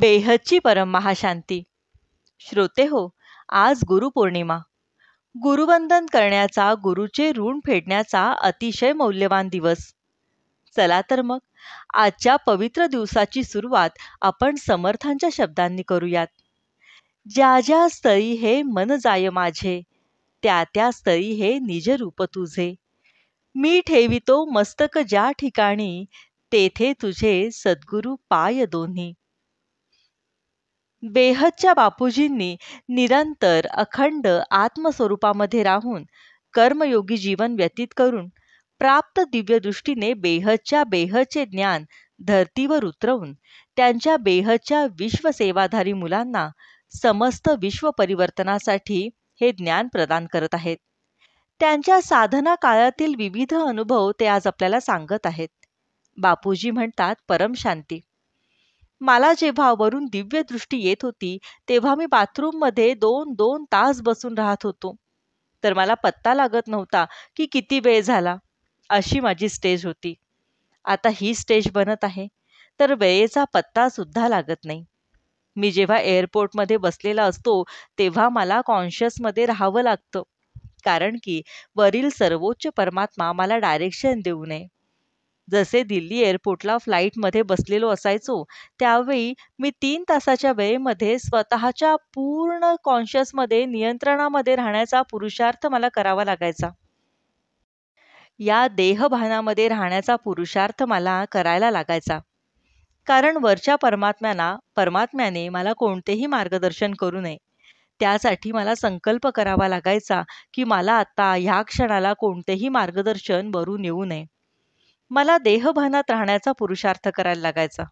बेहदची महाशांती श्रोते हो आज गुरुपौर्णिमा गुरुवंदन करण्याचा गुरुचे ऋण फेडण्याचा अतिशय मौल्यवान दिवस चला तर मग आजच्या पवित्र दिवसाची सुरुवात आपण समर्थांच्या शब्दांनी करूयात ज्या ज्या स्थळी हे मन जाय माझे त्या त्या स्थळी हे निज रूप तुझे मी ठेवितो मस्तक ज्या ठिकाणी तेथे तुझे सद्गुरु पाय दोन्ही बेहदच्या बापूजींनी निरंतर अखंड आत्मस्वरूपामध्ये राहून कर्मयोगी जीवन व्यतीत करून प्राप्त दिव्यदृष्टीने बेहदच्या बेहदचे ज्ञान धरतीवर उतरवून त्यांच्या बेहदच्या विश्वसेवाधारी मुलांना समस्त विश्व परिवर्तनासाठी हे ज्ञान प्रदान करत आहेत त्यांच्या साधना काळातील विविध अनुभव ते आज आपल्याला सांगत आहेत बापूजी म्हणतात परमशांती मला जेव्हा वरून दिव्य दृष्टी येत होती तेव्हा मी बाथरूममध्ये दोन दोन तास बसून राहत होतो तर मला पत्ता लागत नव्हता की किती वेळ झाला अशी माझी स्टेज होती आता ही स्टेज बनत आहे तर वेळेचा पत्तासुद्धा लागत नाही मी जेव्हा एअरपोर्टमध्ये बसलेला असतो तेव्हा मला कॉन्शियसमध्ये राहावं लागतं कारण की वरील सर्वोच्च परमात्मा मला डायरेक्शन देऊ नये जसे दिल्ली एअरपोर्टला फ्लाईटमध्ये बसलेलो असायचो त्यावेळी मी तीन तासाच्या वेळेमध्ये स्वतःच्या पूर्ण कॉन्शियसमध्ये नियंत्रणामध्ये राहण्याचा पुरुषार्थ मला करावा लागायचा या देहभानामध्ये राहण्याचा पुरुषार्थ मला करायला लागायचा कारण वरच्या परमात्म्याना परमात्म्याने मला कोणतेही मार्गदर्शन करू नये त्यासाठी मला संकल्प करावा लागायचा की मला आता ह्या क्षणाला कोणतेही मार्गदर्शन वरून येऊ नये मला देहभानात राहण्याचा पुरुषार्थ करायला लागायचा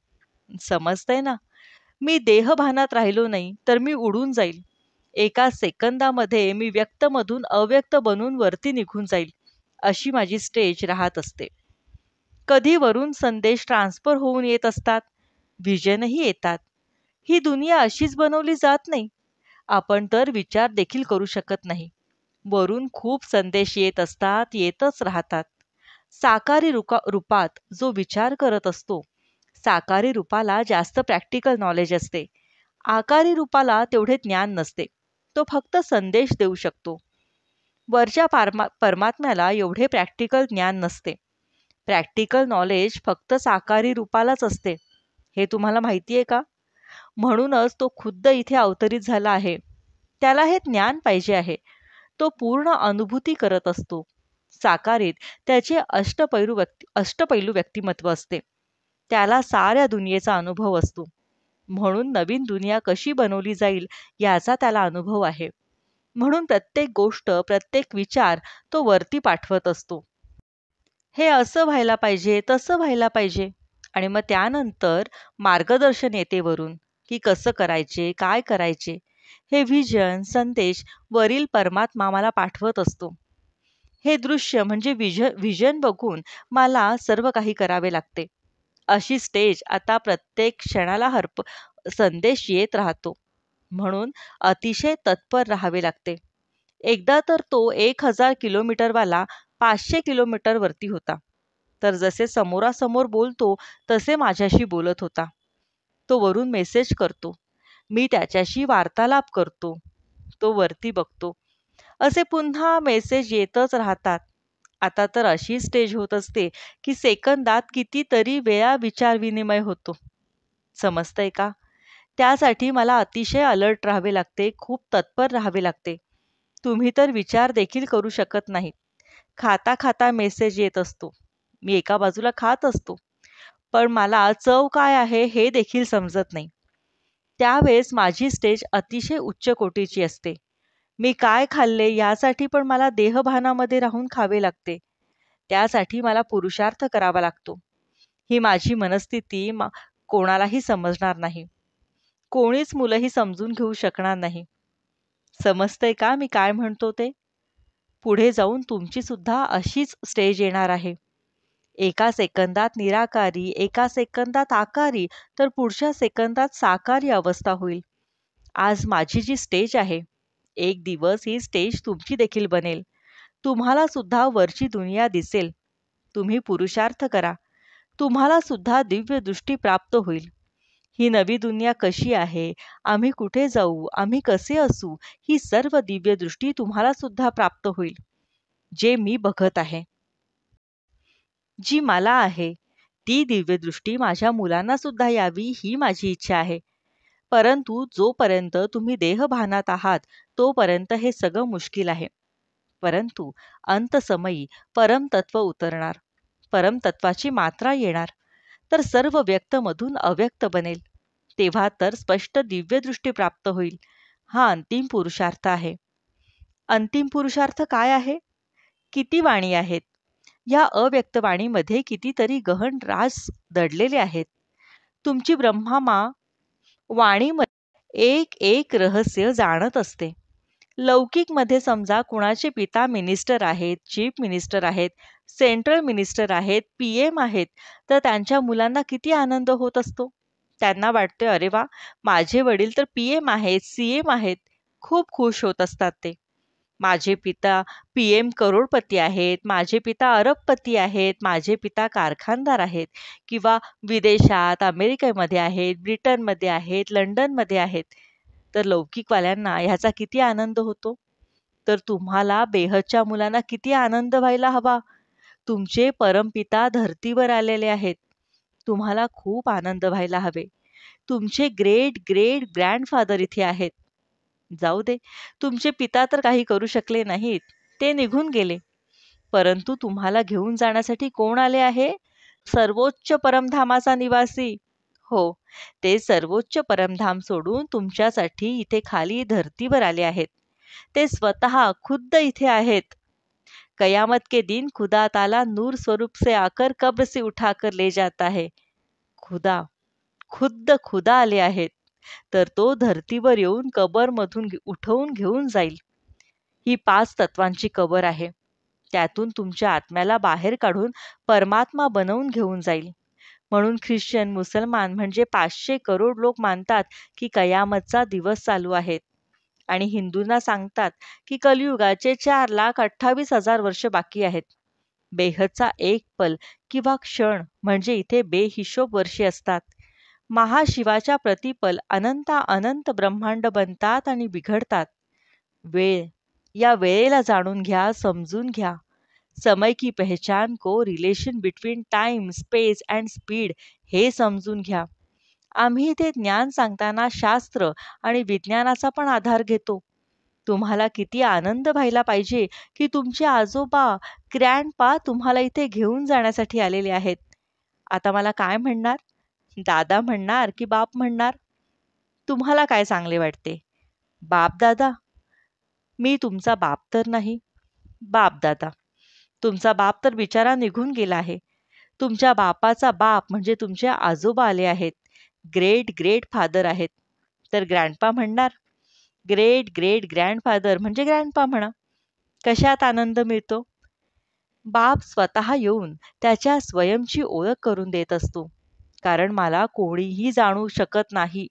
समजतंय ना मी देहभानात राहिलो नाही तर मी उडून जाईल एका सेकंदामध्ये मी व्यक्तमधून अव्यक्त बनून वरती निघून जाईल अशी माझी स्टेज राहत असते कधी वरून संदेश ट्रान्सफर होऊन येत असतात व्हिजनही येतात ही दुनिया अशीच बनवली जात नाही आपण तर विचार देखील करू शकत नाही वरून खूप संदेश येत असतात येतच राहतात साकारी रुका रूपात जो विचार करत असतो साकारी रूपाला जास्त प्रॅक्टिकल नॉलेज असते आकारी रूपाला तेवढे ज्ञान नसते तो फक्त संदेश देऊ शकतो वरच्या पारमा परमात्म्याला एवढे प्रॅक्टिकल ज्ञान नसते प्रॅक्टिकल नॉलेज फक्त साकारी रूपालाच असते हे तुम्हाला माहिती आहे का म्हणूनच तो खुद्द इथे अवतरित झाला आहे त्याला हे ज्ञान पाहिजे आहे तो पूर्ण अनुभूती करत असतो साकारीत त्याचे अष्टपैलू व्यक्ती अष्टपैलू व्यक्तिमत्व असते त्याला साऱ्या दुनियेचा अनुभव असतो म्हणून नवीन दुनिया कशी बनवली जाईल याचा त्याला अनुभव आहे म्हणून प्रत्येक गोष्ट प्रत्येक विचार तो वरती पाठवत असतो हे असं व्हायला पाहिजे तसं व्हायला पाहिजे आणि मग त्यानंतर मार्गदर्शन येते वरून की कसं करायचे काय करायचे हे व्हिजन संदेश वरील परमात्मा मला पाठवत असतो हे दृश्य म्हणजे विज विजन बघून मला सर्व काही करावे लागते अशी स्टेज आता प्रत्येक क्षणाला हरप संदेश येत राहतो म्हणून अतिशय तत्पर राहावे लागते एकदा तर तो एक हजार किलोमीटरवाला पाचशे किलोमीटरवरती होता तर जसे समोरासमोर बोलतो तसे माझ्याशी बोलत होता तो वरून मेसेज करतो मी त्याच्याशी वार्तालाप करतो तो वरती बघतो असे पुन्हा मेसेज येतच राहतात आता तर अशी स्टेज होत असते की सेकंदात कितीतरी वेळा विचारविनिमय होतो समजतंय का त्यासाठी मला अतिशय अलर्ट राहावे लागते खूप तत्पर राहावे लागते तुम्ही तर विचार देखील करू शकत नाही खाता खाता मेसेज येत असतो मी एका बाजूला खात असतो पण मला चव काय आहे हे देखील समजत नाही त्यावेळेस माझी स्टेज अतिशय उच्च कोटीची असते मी काय खाल्ले यासाठी पण मला देहभानामध्ये राहून खावे लागते त्यासाठी मला पुरुषार्थ करावा लागतो ही माझी मनस्थिती मा कोणालाही समजणार नाही कोणीच मुलंही समजून घेऊ शकणार नाही समजतंय का मी काय म्हणतो ते पुढे जाऊन तुमची सुद्धा अशीच स्टेज येणार आहे एका सेकंदात निराकारी एका सेकंदात आकारी तर पुढच्या सेकंदात साकारी अवस्था होईल आज माझी जी स्टेज आहे एक दिवस ही स्टेज तुमची देखील बनेल तुम्हाला सुद्धा वरची दुनिया दिसेल तुम्ही पुरुषार्थ करा तुम्हाला सुद्धा दिव्य दृष्टी प्राप्त होईल ही नवी दुनिया कशी आहे आम्ही कुठे जाऊ आम्ही कसे असू ही सर्व दिव्य दृष्टी तुम्हाला सुद्धा प्राप्त होईल जे मी बघत आहे जी मला आहे ती दिव्यदृष्टी माझ्या मुलांना सुद्धा यावी ही माझी इच्छा आहे परंतु जोपर्यंत तुम्ही देहभानात आहात तोपर्यंत हे सगळं मुश्किल आहे परंतु अंतसमयी परमतत्व उतरणार परमतत्वाची मात्रा येणार तर सर्व व्यक्तमधून अव्यक्त बनेल तेव्हा तर स्पष्ट दिव्यदृष्टी प्राप्त होईल हा अंतिम पुरुषार्थ आहे अंतिम पुरुषार्थ काय आहे किती वाणी आहेत या अव्यक्तवाणीमध्ये कितीतरी गहन रास दडलेले आहेत तुमची मा वाणीमध्ये एक एक रहस्य जाणत असते लौकिकमध्ये समजा कुणाचे पिता मिनिस्टर आहेत चीफ मिनिस्टर आहेत सेंट्रल मिनिस्टर आहेत पी एम आहेत तर त्यांच्या मुलांना किती आनंद होत असतो त्यांना वाटते अरे वा माझे वडील तर पी एम आहेत सी एम आहेत खूप खुश होत असतात ते माझे पिता पी एम करोडपती आहेत माझे पिता अरबपती आहेत माझे पिता कारखानदार आहेत किंवा विदेशात अमेरिकेमध्ये आहेत ब्रिटनमध्ये आहेत लंडनमध्ये आहेत तर लौकिकवाल्यांना ह्याचा किती आनंद होतो तर तुम्हाला बेहदच्या मुलांना किती आनंद व्हायला हवा तुमचे परमपिता धर्तीवर आलेले आहेत तुम्हाला खूप आनंद व्हायला हवे तुमचे ग्रेट ग्रेट ग्रँडफादर इथे आहेत जाऊ दे तुमचे पिता तर काही करू शकले नाहीत ते निघून गेले परंतु तुम्हाला घेऊन जाण्यासाठी कोण आले आहे सर्वोच्च परमधामाचा निवासी हो ते सर्वोच्च परमधाम सोडून तुमच्यासाठी इथे खाली धर्तीवर आले आहेत ते स्वतः खुद्द इथे आहेत कयामत के दिन खुदा ताला नूर स्वरूप से आकर कब्र से उठाकर ले जाता है खुदा खुद खुदा आले आहेत तर तो धर्तीवर येऊन कबरमधून उठवून घेऊन जाईल ही पाच तत्वांची कबर आहे त्यातून तुमच्या आत्म्याला बाहेर काढून परमात्मा बनवून घेऊन जाईल म्हणून ख्रिश्चन मुसलमान म्हणजे पाचशे करोड लोक मानतात की कयामतचा दिवस चालू आहेत आणि हिंदूंना सांगतात की कलियुगाचे चार लाख अठ्ठावीस हजार वर्ष बाकी आहेत बेहदचा एक पल किंवा क्षण म्हणजे इथे बेहिशोब वर्षे असतात महाशिवाच्या प्रतिपल अनंत ब्रह्मांड बनतात आणि बिघडतात वेळ या वेळेला जाणून घ्या समजून घ्या समय की पहचान को relation between time space and speed हे समजून घ्या आम्ही ते ज्ञान सांगताना शास्त्र आणि विज्ञानाचा पण आधार घेतो तुम्हाला किती आनंद व्हायला पाहिजे की तुमचे आजोबा ग्रँडपा तुम्हाला इथे घेऊन जाण्यासाठी आलेले आहेत आता मला काय म्हणणार दादा म्हणणार की बाप म्हणणार तुम्हाला काय चांगले वाटते बाप दादा मी तुमचा बाप तर नाही बाप दादा तुमचा बाप तर बिचारा निघून गेला आहे तुमच्या बापाचा बाप म्हणजे तुमचे आजोबा आले आहेत ग्रेट ग्रेट फादर आहेत तर ग्रँडपा म्हणणार ग्रेट ग्रेट ग्रँडफादर म्हणजे ग्रँडपा म्हणा कशात आनंद मिळतो बाप स्वतः येऊन त्याच्या स्वयंची ओळख करून देत असतो कारण मला कोणीही जाणू शकत नाही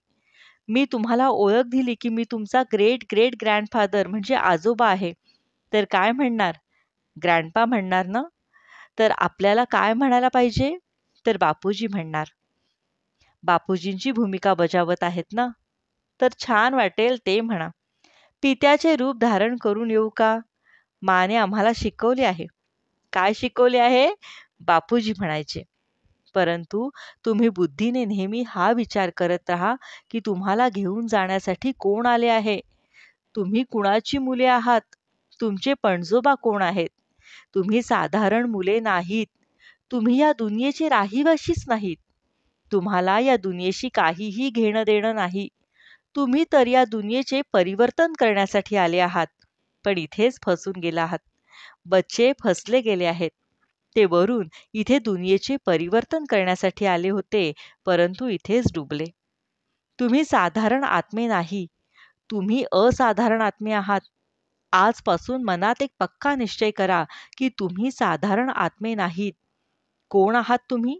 मी तुम्हाला ओळख दिली की मी तुमचा ग्रेट ग्रेट ग्रँडफादर म्हणजे आजोबा आहे तर काय म्हणणार ग्रँडपा म्हणणार ना तर आपल्याला काय म्हणायला पाहिजे तर बापूजी म्हणणार बापूजींची भूमिका बजावत आहेत ना तर छान वाटेल ते म्हणा पित्याचे रूप धारण करून येऊ का माने आम्हाला शिकवले आहे काय शिकवले आहे बापूजी म्हणायचे परंतु तुम्ही बुद्धीने नेहमी हा विचार करत राहा की तुम्हाला घेऊन जाण्यासाठी कोण आले आहे तुम्ही कुणाची मुले आहात तुमचे पणजोबा कोण आहेत तुम्ही साधारण मुले नाहीत तुम्ही या दुनियेचे राहिवाशीच नाहीत तुम्हाला या दुनियेशी काहीही घेणं देणं नाही तुम्ही तर या दुनियेचे परिवर्तन करण्यासाठी आले आहात पण इथेच फसून गेला आहात बच्चे फसले गेले आहेत ते वरून इथे दुनियेचे परिवर्तन करण्यासाठी आले होते परंतु इथेच डुबले तुम्ही साधारण आत्मे नाही तुम्ही असाधारण आत्मे आहात आजपासून मनात एक पक्का निश्चय करा की तुम्ही साधारण आत्मे नाहीत कोण आहात तुम्ही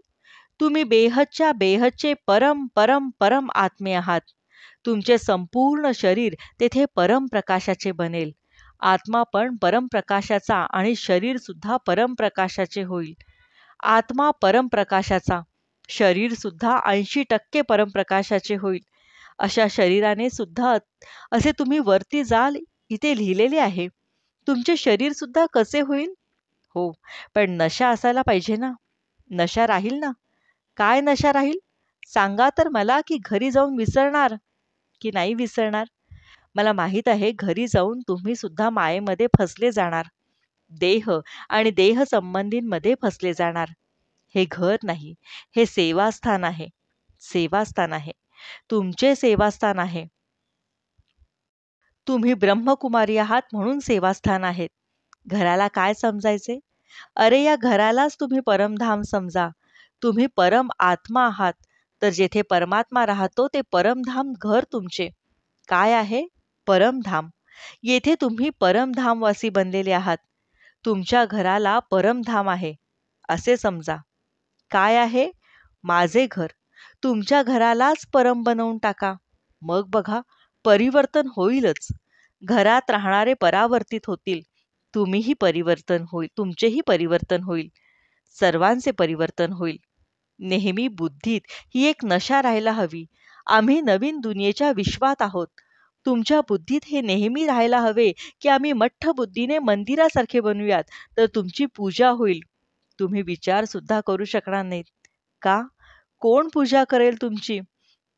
तुम्ही बेहदच्या बेहदचे परम परम परम आत्मे आहात तुमचे संपूर्ण शरीर तेथे परम प्रकाशाचे बनेल आत्मा पण परमप्रकाशाचा आणि शरीर सुद्धा परमप्रकाशाचे होईल आत्मा परमप्रकाशाचा शरीर सुद्धा ऐंशी टक्के परमप्रकाशाचे होईल अशा शरीराने सुद्धा असे तुम्ही वरती जाल इथे लिहिलेले आहे तुमचे शरीर सुद्धा कसे होईल हो पण नशा असायला पाहिजे ना नशा राहील ना काय नशा राहील सांगा तर मला की घरी जाऊन विसरणार की नाही विसरणार मला माहीत आहे घरी जाऊन तुम्ही सुद्धा मायेमध्ये फसले जाणार देह आणि देह संबंधींमध्ये फसले जाणार हे घर नाही हे सेवास्थान आहे सेवास्थान आहे तुमचे सेवास्थान आहे तुम्ही ब्रह्मकुमारी आहात म्हणून सेवास्थान आहेत घराला काय समजायचे अरे या घरालाच तुम्ही परमधाम समजा तुम्ही परम आत्मा आहात तर जेथे परमात्मा राहतो ते परमधाम घर तुमचे काय आहे परमधाम येथे तुम्ही परमधामवासी बनलेले आहात तुमच्या घराला परमधाम आहे असे समजा काय आहे माझे घर तुमच्या घरालाच परम बनवून टाका मग बघा परिवर्तन होईलच घरात राहणारे परावर्तित होतील तुम्हीही परिवर्तन होईल तुमचेही परिवर्तन होईल सर्वांचे परिवर्तन होईल नेहमी बुद्धीत ही एक नशा राहायला हवी आम्ही नवीन दुनियेच्या विश्वात आहोत तुमच्या बुद्धीत हे नेहमी राहायला हवे की आम्ही मठ्ठ बुद्धीने मंदिरासारखे बनवूयात तर तुमची पूजा होईल तुम्ही विचार सुद्धा करू शकणार नाहीत का कोण पूजा करेल तुमची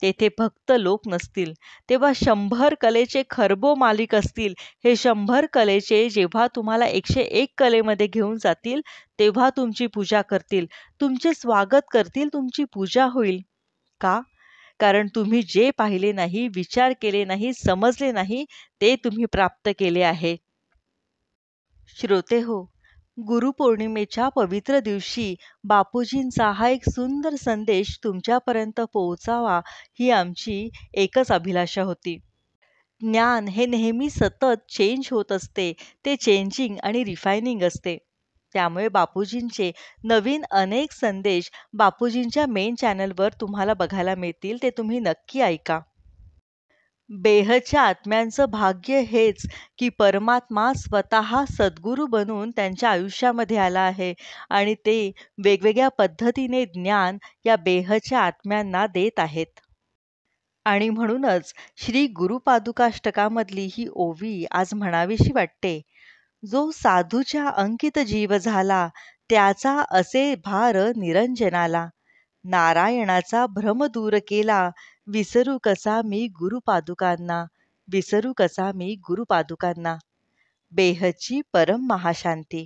तेथे भक्त लोक नसतील तेव्हा शंभर कलेचे खरबो मालिक असतील हे शंभर कलेचे जेव्हा तुम्हाला एकशे एक कलेमध्ये घेऊन जातील तेव्हा तुमची पूजा करतील तुमचे स्वागत करतील तुमची पूजा होईल का कारण तुम्ही जे पाहिले नाही विचार केले नाही समजले नाही ते तुम्ही प्राप्त केले आहे श्रोते हो गुरुपौर्णिमेच्या पवित्र दिवशी बापूजींचा हा एक सुंदर संदेश तुमच्यापर्यंत पोहोचावा ही आमची एकच अभिलाषा होती ज्ञान हे नेहमी सतत चेंज होत असते ते चेंजिंग आणि रिफायनिंग असते त्यामुळे बापूजींचे नवीन अनेक संदेश बापूजींच्या मेन चॅनलवर तुम्हाला बघायला मिळतील ते तुम्ही नक्की ऐका बेहच्या आत्म्यांचं भाग्य हेच की परमात्मा स्वतः सद्गुरू बनून त्यांच्या आयुष्यामध्ये आला आहे आणि ते वेगवेगळ्या पद्धतीने ज्ञान या बेहच्या आत्म्यांना देत आहेत आणि म्हणूनच श्री गुरुपादुकाष्टकामधली ही ओवी आज म्हणावीशी वाटते जो साधूच्या अंकित जीव झाला त्याचा असे भार निरंजनाला नारायणाचा भ्रम दूर केला विसरू कसा मी गुरुपादुकांना विसरू कसा मी गुरुपादुकांना बेहची परम महाशांती